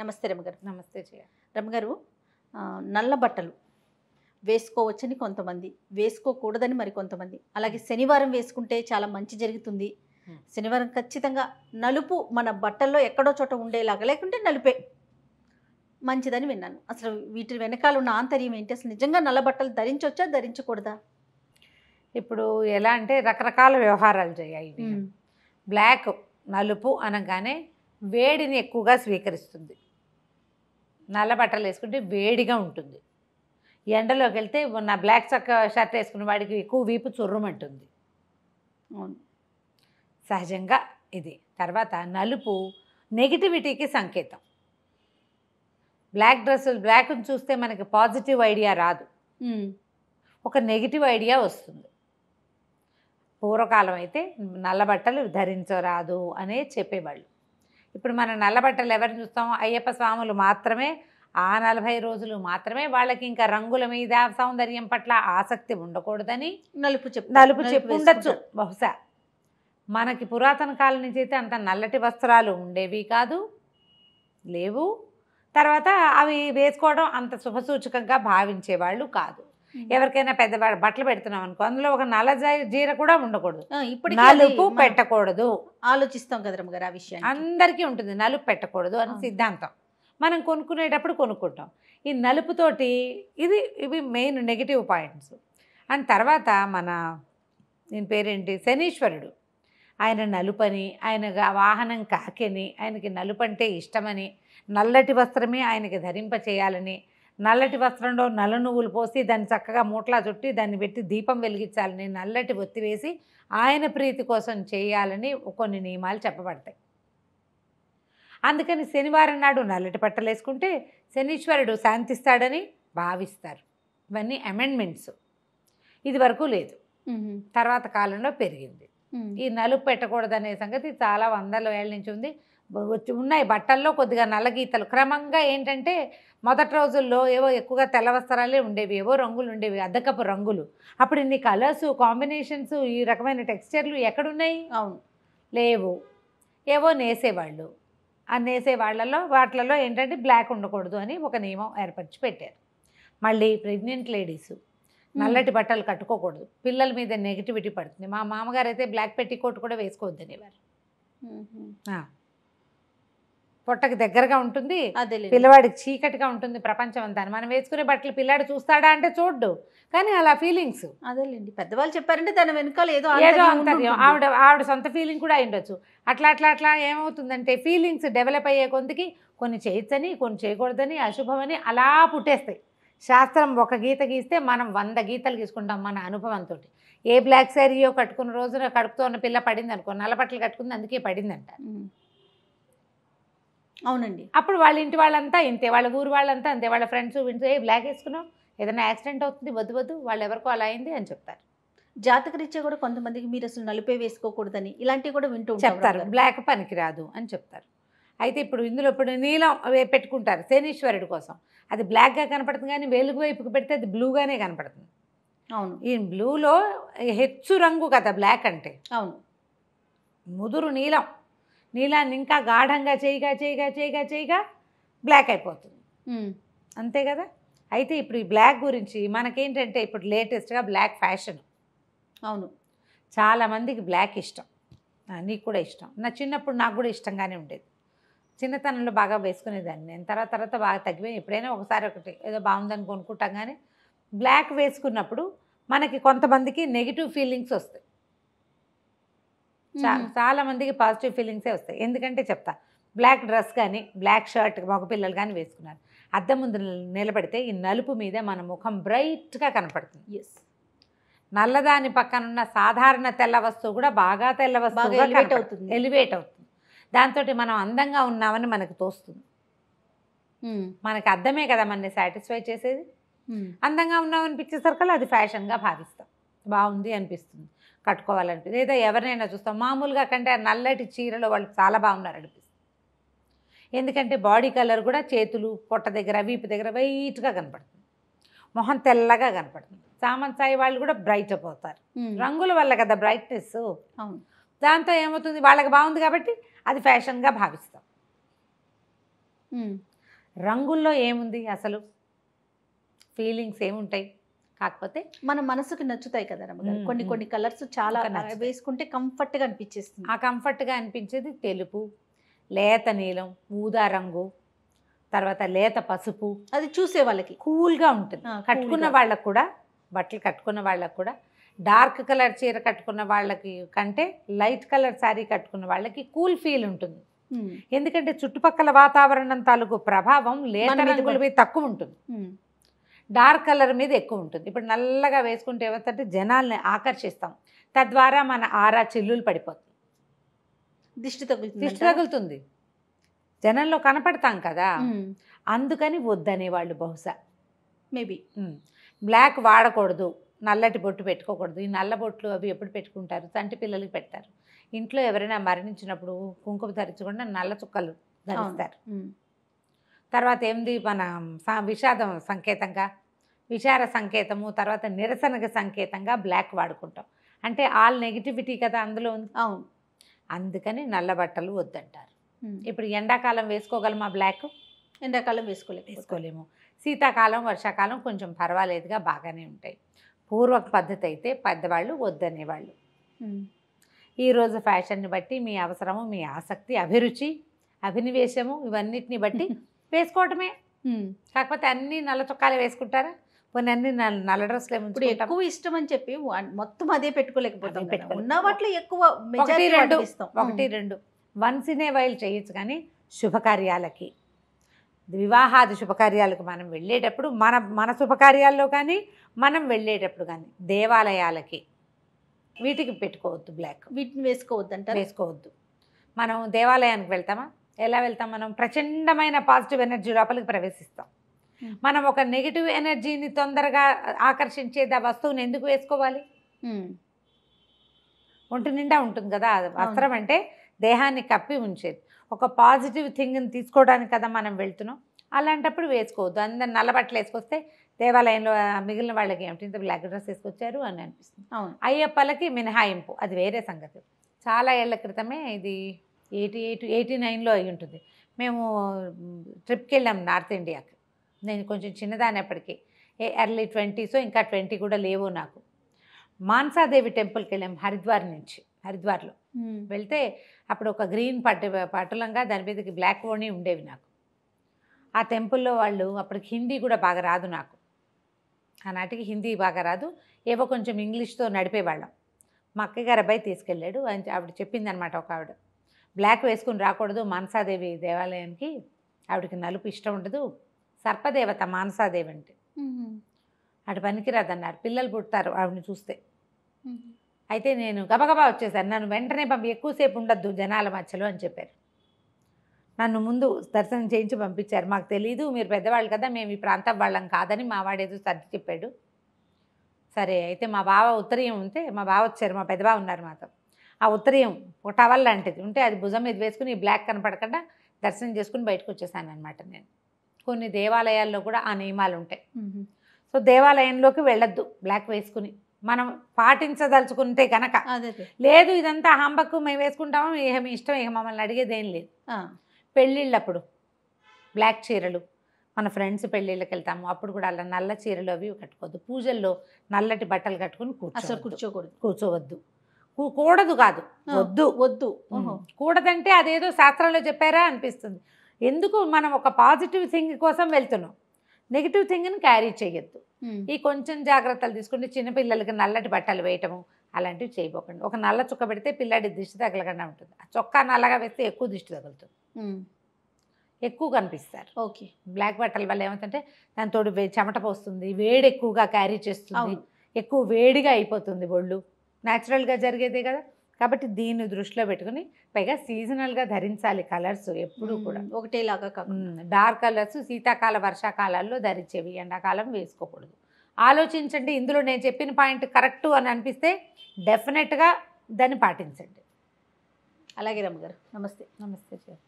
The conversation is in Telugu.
నమస్తే రమ్మగారు నమస్తే జయ రమ్మగారు నల్ల బట్టలు వేసుకోవచ్చని కొంతమంది వేసుకోకూడదని మరి కొంతమంది అలాగే శనివారం వేసుకుంటే చాలా మంచి జరుగుతుంది శనివారం ఖచ్చితంగా నలుపు మన బట్టల్లో ఎక్కడో చోట ఉండేలాగా లేకుంటే నలుపే మంచిదని విన్నాను అసలు వీటి వెనకాల ఉన్న ఆంతర్యం ఏంటి అసలు నిజంగా నల్ల బట్టలు ధరించవచ్చా ధరించకూడదా ఇప్పుడు ఎలా అంటే రకరకాల వ్యవహారాలు చేయాలి బ్లాక్ నలుపు అనగానే వేడిని ఎక్కువగా స్వీకరిస్తుంది నల్ల బట్టలు వేసుకుంటే వేడిగా ఉంటుంది ఎండలోకి వెళ్తే నా బ్లాక్ చక్క షర్ట్ వేసుకున్న వాడికి ఎక్కువ వీపు చుర్రమంటుంది సహజంగా ఇది తర్వాత నలుపు నెగిటివిటీకి సంకేతం బ్లాక్ డ్రెస్సులు బ్లాక్ని చూస్తే మనకి పాజిటివ్ ఐడియా రాదు ఒక నెగిటివ్ ఐడియా వస్తుంది పూర్వకాలం అయితే నల్ల బట్టలు ధరించరాదు అనే చెప్పేవాళ్ళు ఇప్పుడు మనం నల్లబట్టలు ఎవరిని చూస్తాం అయ్యప్ప స్వాములు మాత్రమే ఆ నలభై రోజులు మాత్రమే వాళ్ళకి ఇంకా రంగుల మీద సౌందర్యం పట్ల ఆసక్తి ఉండకూడదని నలుపు చెప్పు నలుపు చెప్పు ఉండొచ్చు బహుశా మనకి పురాతన కాలం నుంచి అయితే అంత నల్లటి వస్త్రాలు ఉండేవి కాదు లేవు తర్వాత అవి వేసుకోవడం అంత శుభసూచకంగా భావించేవాళ్ళు కాదు ఎవరికైనా పెద్ద బట్టలు పెడుతున్నాం అనుకో అందులో ఒక నల్ల జీర కూడా ఉండకూడదు ఇప్పుడు నలుపు పెట్టకూడదు ఆలోచిస్తాం కదా గారు ఆ విషయం అందరికీ ఉంటుంది నలుపు పెట్టకూడదు అని సిద్ధాంతం మనం కొనుక్కునేటప్పుడు కొనుక్కుంటాం ఈ నలుపుతోటి ఇది ఇవి మెయిన్ నెగిటివ్ పాయింట్స్ అండ్ తర్వాత మన దీని పేరేంటి శనీశ్వరుడు ఆయన నలుపని ఆయన వాహనం కాకని ఆయనకి నలుపంటే ఇష్టమని నల్లటి వస్త్రమే ఆయనకి ధరింప చేయాలని నల్లటి వస్త్రంలో నల్ల నువ్వులు పోసి దాన్ని చక్కగా మూట్లా చుట్టి దాన్ని పెట్టి దీపం వెలిగించాలని నల్లటి ఒత్తి వేసి ఆయన ప్రీతి కోసం చేయాలని కొన్ని నియమాలు చెప్పబడతాయి అందుకని శనివారం నాడు నల్లటి పట్టలేసుకుంటే వేసుకుంటే శనీశ్వరుడు శాంతిస్తాడని భావిస్తారు ఇవన్నీ అమెండ్మెంట్స్ ఇది వరకు లేదు తర్వాత కాలంలో పెరిగింది ఈ నలుపు పెట్టకూడదనే సంగతి చాలా వందల వేల నుంచి ఉంది వచ్చి ఉన్నాయి బట్టల్లో కొద్దిగా నల్లగీతలు క్రమంగా ఏంటంటే మొదటి రోజుల్లో ఏవో ఎక్కువగా తెల్లవస్త్రాలే ఉండేవి ఏవో రంగులు ఉండేవి అద్దకపు రంగులు అప్పుడు ఇన్ని కలర్స్ కాంబినేషన్స్ ఈ రకమైన టెక్స్చర్లు ఎక్కడున్నాయి అవును లేవు ఏవో నేసేవాళ్ళు ఆ నేసే వాటిలలో ఏంటంటే బ్లాక్ ఉండకూడదు అని ఒక నియమం ఏర్పరిచి పెట్టారు మళ్ళీ ప్రెగ్నెంట్ లేడీస్ నల్లటి బట్టలు కట్టుకోకూడదు పిల్లల మీద నెగిటివిటీ పడుతుంది మా మామగారు అయితే బ్లాక్ కోట్ కూడా అనేవారు పొట్టకు దగ్గరగా ఉంటుంది పిల్లవాడికి చీకటిగా ఉంటుంది ప్రపంచం అంతా మనం వేసుకునే బట్టలు పిల్లాడు చూస్తాడా అంటే చూడ్డు కానీ అలా ఫీలింగ్స్ అదేలేండి పెద్దవాళ్ళు చెప్పారంటే దాని వెనకాల ఏదో ఏదో అంతర్యం ఆవిడ ఆవిడ సొంత ఫీలింగ్ కూడా ఉండొచ్చు అట్లా అట్లా అట్లా ఏమవుతుందంటే ఫీలింగ్స్ డెవలప్ అయ్యే కొందికి కొన్ని చేయొచ్చని కొన్ని చేయకూడదని అశుభమని అలా పుట్టేస్తాయి శాస్త్రం ఒక గీత గీస్తే మనం వంద గీతలు గీసుకుంటాం మన అనుభవంతో ఏ బ్లాక్ శారీయో కట్టుకున్న రోజున కడుపుతో ఉన్న పిల్ల పడింది అనుకో నల్లబట్టలు కట్టుకుంది అందుకే పడిందంట అవునండి అప్పుడు వాళ్ళ ఇంటి వాళ్ళంతా ఇంతే వాళ్ళ ఊరు వాళ్ళంతా అంతే వాళ్ళ ఫ్రెండ్స్ ఫ్రెండ్స్ ఏ బ్లాక్ వేసుకున్నావు ఏదైనా యాక్సిడెంట్ అవుతుంది వద్దు వద్దు వాళ్ళు ఎవరికో అలా అయింది అని చెప్తారు జాతకరీత్యా కూడా కొంతమందికి మీరు అసలు నలిపే వేసుకోకూడదని ఇలాంటివి కూడా వింటూ చెప్తారు బ్లాక్ పనికిరాదు అని చెప్తారు అయితే ఇప్పుడు ఇందులో ఇప్పుడు నీలం పెట్టుకుంటారు శనీశ్వరుడు కోసం అది బ్లాక్గా కనపడుతుంది కానీ వెలుగు వైపుకి పెడితే అది బ్లూగానే కనపడుతుంది అవును ఈ బ్లూలో హెచ్చు రంగు కదా బ్లాక్ అంటే అవును ముదురు నీలం నీలాన్ని ఇంకా గాఢంగా చేయగా చేయగా చేయగా చేయగా బ్లాక్ అయిపోతుంది hmm. అంతే కదా అయితే ఇప్పుడు ఈ బ్లాక్ గురించి మనకేంటంటే ఇప్పుడు లేటెస్ట్గా బ్లాక్ ఫ్యాషన్ అవును చాలామందికి బ్లాక్ ఇష్టం నీకు కూడా ఇష్టం నా చిన్నప్పుడు నాకు కూడా ఇష్టంగానే ఉండేది చిన్నతనంలో బాగా వేసుకునేదాన్ని నేను తర్వాత తర్వాత బాగా తగ్గిపోయి ఎప్పుడైనా ఒకసారి ఒకటి ఏదో బాగుందని కొనుక్కుంటాం కానీ బ్లాక్ వేసుకున్నప్పుడు మనకి కొంతమందికి నెగిటివ్ ఫీలింగ్స్ వస్తాయి చాలా మందికి పాజిటివ్ ఫీలింగ్సే వస్తాయి ఎందుకంటే చెప్తా బ్లాక్ డ్రెస్ కానీ బ్లాక్ షర్ట్ మగపిల్లలు కానీ వేసుకున్నారు అద్దం ముందు నిలబడితే ఈ నలుపు మీద మన ముఖం బ్రైట్గా కనపడుతుంది ఎస్ నల్లదాని పక్కన ఉన్న సాధారణ తెల్ల వస్తువు కూడా బాగా తెల్ల వస్తువు ఎలివేట్ అవుతుంది ఎలివేట్ అవుతుంది దాంతో మనం అందంగా ఉన్నామని మనకు తోస్తుంది మనకు అర్థమే కదా మనని సాటిస్ఫై చేసేది అందంగా సరికల్లా అది ఫ్యాషన్గా భావిస్తాం బాగుంది అనిపిస్తుంది కట్టుకోవాలనిపిస్తుంది లేదా ఎవరినైనా చూస్తాం మామూలుగా కంటే నల్లటి చీరలో వాళ్ళు చాలా బాగున్నారు అనిపిస్తుంది ఎందుకంటే బాడీ కలర్ కూడా చేతులు పొట్ట దగ్గర వీపు దగ్గర వైట్గా కనపడుతుంది మొహం తెల్లగా కనపడుతుంది సామాన్ సాయి వాళ్ళు కూడా బ్రైట్ అయిపోతారు రంగుల వల్ల కదా బ్రైట్నెస్ దాంతో ఏమవుతుంది వాళ్ళకి బాగుంది కాబట్టి అది ఫ్యాషన్గా భావిస్తాం రంగుల్లో ఏముంది అసలు ఫీలింగ్స్ ఏముంటాయి కాకపోతే మన మనసుకు నచ్చుతాయి కదా రమ్మగారు కొన్ని కొన్ని కలర్స్ చాలా వేసుకుంటే కంఫర్ట్గా అనిపించేస్తుంది ఆ కంఫర్ట్గా అనిపించేది తెలుపు లేత నీలం ఊదా రంగు తర్వాత లేత పసుపు అది చూసే వాళ్ళకి కూల్గా ఉంటుంది కట్టుకున్న వాళ్ళకు కూడా బట్టలు కట్టుకున్న వాళ్ళకు కూడా డార్క్ కలర్ చీర కట్టుకున్న వాళ్ళకి కంటే లైట్ కలర్ శారీ కట్టుకున్న వాళ్ళకి కూల్ ఫీల్ ఉంటుంది ఎందుకంటే చుట్టుపక్కల వాతావరణం తాలూకు ప్రభావం లేత రంగుల మీద తక్కువ ఉంటుంది డార్క్ కలర్ మీద ఎక్కువ ఉంటుంది ఇప్పుడు నల్లగా వేసుకుంటే ఏమవుతుంటే జనాల్ని ఆకర్షిస్తాం తద్వారా మన ఆరా చెల్లులు పడిపోతుంది దిష్టి తగులు దిష్టి తగులుతుంది జనంలో కనపడతాం కదా అందుకని వద్దనే వాళ్ళు బహుశా మేబీ బ్లాక్ వాడకూడదు నల్లటి బొట్టు పెట్టుకోకూడదు ఈ నల్ల బొట్లు అవి ఎప్పుడు పెట్టుకుంటారు తంటి పిల్లలకి పెడతారు ఇంట్లో ఎవరైనా మరణించినప్పుడు కుంకుమ ధరించకుండా నల్ల చుక్కలు ధరిస్తారు తర్వాత ఏంది మన విషాదం సంకేతంగా విచార సంకేతము తర్వాత నిరసనకు సంకేతంగా బ్లాక్ వాడుకుంటాం అంటే ఆల్ నెగిటివిటీ కదా అందులో ఉంది అవును అందుకని నల్ల బట్టలు వద్దంటారు ఇప్పుడు ఎండాకాలం వేసుకోగలమా బ్లాక్ ఎండాకాలం వేసుకోలేము వేసుకోలేము శీతాకాలం వర్షాకాలం కొంచెం పర్వాలేదుగా బాగానే ఉంటాయి పూర్వక పద్ధతి అయితే పెద్దవాళ్ళు వద్దనేవాళ్ళు ఈరోజు ఫ్యాషన్ని బట్టి మీ అవసరము మీ ఆసక్తి అభిరుచి అభినివేశము ఇవన్నిటిని బట్టి వేసుకోవటమే కాకపోతే అన్నీ నల్ల చొక్కాలు వేసుకుంటారా పోనీ అన్ని నల్ల డ్రెస్లు ఇప్పుడు ఎక్కువ ఇష్టం అని చెప్పి మొత్తం అదే పెట్టుకోలేకపోతాం ఉన్న వాటిలో ఎక్కువ మెజారిటీ రెండు ఒకటి రెండు వన్స్ ఇన్ ఏ వైల్ చేయొచ్చు కానీ శుభకార్యాలకి వివాహాది శుభకార్యాలకు మనం వెళ్ళేటప్పుడు మన మన శుభకార్యాల్లో కానీ మనం వెళ్ళేటప్పుడు కానీ దేవాలయాలకి వీటికి పెట్టుకోవద్దు బ్లాక్ వీటిని వేసుకోవద్దు అంటే వేసుకోవద్దు మనం దేవాలయానికి వెళ్తామా ఎలా వెళ్తాం మనం ప్రచండమైన పాజిటివ్ ఎనర్జీ లోపలికి ప్రవేశిస్తాం Hmm. మనం ఒక నెగిటివ్ ఎనర్జీని తొందరగా ఆకర్షించే వస్తువుని ఎందుకు వేసుకోవాలి hmm. ఒంటి నిండా ఉంటుంది కదా వస్త్రం అంటే దేహాన్ని కప్పి ఉంచేది ఒక పాజిటివ్ థింగ్ని తీసుకోవడానికి కదా మనం వెళ్తున్నాం అలాంటప్పుడు వేసుకోవద్దు అందరు నల్లబట్టలు వేసుకొస్తే దేవాలయంలో మిగిలిన వాళ్ళకి ఏమిటి ఇంత బ్లాక్ డ్రెస్ వేసుకొచ్చారు అని అనిపిస్తుంది అవును అయ్యప్పలకి మినహాయింపు అది వేరే సంగతి చాలా ఏళ్ల క్రితమే ఇది ఎయిటీ ఎయిట్ ఎయిటీ నైన్లో అయి ఉంటుంది మేము ట్రిప్కి వెళ్ళాం నార్త్ ఇండియాకి నేను కొంచెం చిన్నదానప్పటికీ ఏ ఎర్లీ ట్వంటీస్ ఇంకా ట్వంటీ కూడా లేవు నాకు మాన్సాదేవి టెంపుల్కి వెళ్ళాం హరిద్వార్ నుంచి హరిద్వార్లో వెళ్తే అప్పుడు ఒక గ్రీన్ పట్టు పట్టులంగా దాని మీదకి బ్లాక్ ఓని ఉండేవి నాకు ఆ టెంపుల్లో వాళ్ళు అప్పటికి హిందీ కూడా బాగా రాదు నాకు ఆనాటికి హిందీ బాగా రాదు ఏవో కొంచెం ఇంగ్లీష్తో నడిపేవాళ్ళం మా అక్కగారు గారు అబ్బాయి తీసుకెళ్ళాడు అని ఆవిడ చెప్పిందనమాట ఒక ఆవిడ బ్లాక్ వేసుకుని రాకూడదు మనసాదేవి దేవాలయానికి ఆవిడకి నలుపు ఇష్టం ఉండదు సర్పదేవత మానసాదేవి అంటే అటు పనికిరాదన్నారు పిల్లలు పుడతారు ఆవిడని చూస్తే అయితే నేను గబగబా వచ్చేసాను నన్ను వెంటనే పంపి ఎక్కువసేపు ఉండొద్దు జనాల మధ్యలో అని చెప్పారు నన్ను ముందు దర్శనం చేయించి పంపించారు మాకు తెలీదు మీరు పెద్దవాళ్ళు కదా మేము ఈ ప్రాంతం వాళ్ళం కాదని మా వాడేదో సర్ది చెప్పాడు సరే అయితే మా బావ ఉత్తరీయం ఉంటే మా బావ వచ్చారు మా పెద్దబావ ఉన్నారు మాతో ఆ ఉత్తరీయం ఒక టవల్ లాంటిది ఉంటే అది భుజం మీద వేసుకుని బ్లాక్ కనపడకుండా దర్శనం చేసుకుని బయటకు వచ్చేసాను అనమాట నేను కొన్ని దేవాలయాల్లో కూడా ఆ నియమాలు ఉంటాయి సో దేవాలయంలోకి వెళ్ళొద్దు బ్లాక్ వేసుకుని మనం పాటించదలుచుకుంటే కనుక లేదు ఇదంతా హంబక్కు మేము వేసుకుంటాము ఏ మీ ఇష్టం ఏ మమ్మల్ని అడిగేది ఏం లేదు పెళ్ళిళ్ళప్పుడు బ్లాక్ చీరలు మన ఫ్రెండ్స్ పెళ్ళిళ్ళకి వెళ్తాము అప్పుడు కూడా అలా నల్ల చీరలు అవి కట్టుకోవద్దు పూజల్లో నల్లటి బట్టలు కట్టుకుని కూర్చో కూర్చోకూడదు కూర్చోవద్దు కూడదు కాదు వద్దు వద్దు కూడదంటే అదేదో శాస్త్రంలో చెప్పారా అనిపిస్తుంది ఎందుకు మనం ఒక పాజిటివ్ థింగ్ కోసం వెళ్తున్నాం నెగిటివ్ థింగ్ని క్యారీ చేయొద్దు ఈ కొంచెం జాగ్రత్తలు తీసుకుంటే చిన్నపిల్లలకి నల్లటి బట్టలు వేయటము అలాంటివి చేయబోకండి ఒక నల్ల చుక్క పెడితే పిల్లాడి దిష్టి తగలకుండా ఉంటుంది ఆ చొక్కా నల్లగా వేస్తే ఎక్కువ దిష్టి తగులుతుంది ఎక్కువ కనిపిస్తారు ఓకే బ్లాక్ బట్టల వల్ల ఏమవుతుంటే దాని తోడు చెమట పోస్తుంది వేడి ఎక్కువగా క్యారీ చేస్తుంది ఎక్కువ వేడిగా అయిపోతుంది ఒళ్ళు న్యాచురల్గా జరిగేదే కదా కాబట్టి దీన్ని దృష్టిలో పెట్టుకుని పైగా సీజనల్గా ధరించాలి కలర్స్ ఎప్పుడూ కూడా ఒకటేలాగా డార్క్ కలర్స్ శీతాకాల వర్షాకాలాల్లో ధరించేవి ఎండాకాలం వేసుకోకూడదు ఆలోచించండి ఇందులో నేను చెప్పిన పాయింట్ కరెక్ట్ అని అనిపిస్తే డెఫినెట్గా దాన్ని పాటించండి అలాగే రమ్మగారు నమస్తే నమస్తే సార్